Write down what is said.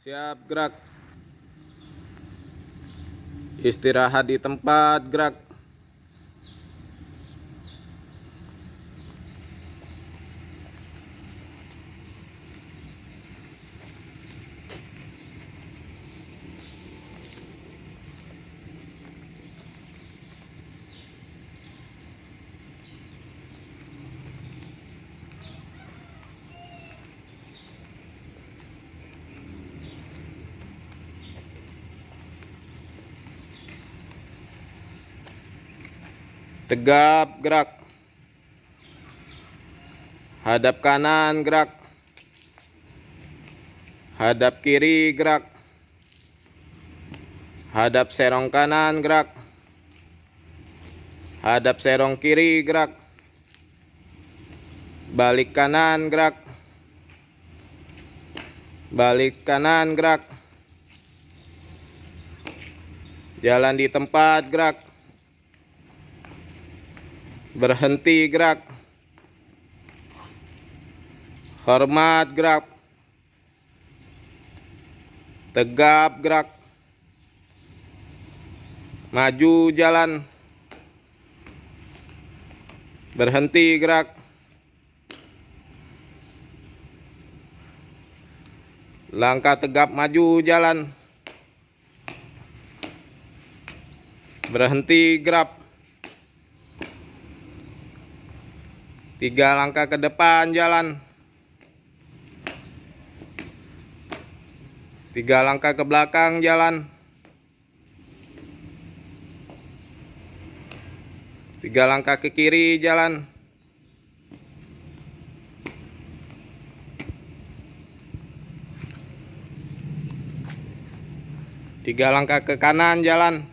Siap gerak. Istirahat di tempat gerak. tegap gerak hadap kanan gerak hadap kiri gerak hadap serong kanan gerak hadap serong kiri gerak balik kanan gerak balik kanan gerak jalan di tempat gerak Berhenti gerak. Hormat gerak. Tegap gerak. Maju jalan. Berhenti gerak. Langkah tegap maju jalan. Berhenti gerak. tiga langkah ke depan jalan tiga langkah ke belakang jalan tiga langkah ke kiri jalan tiga langkah ke kanan jalan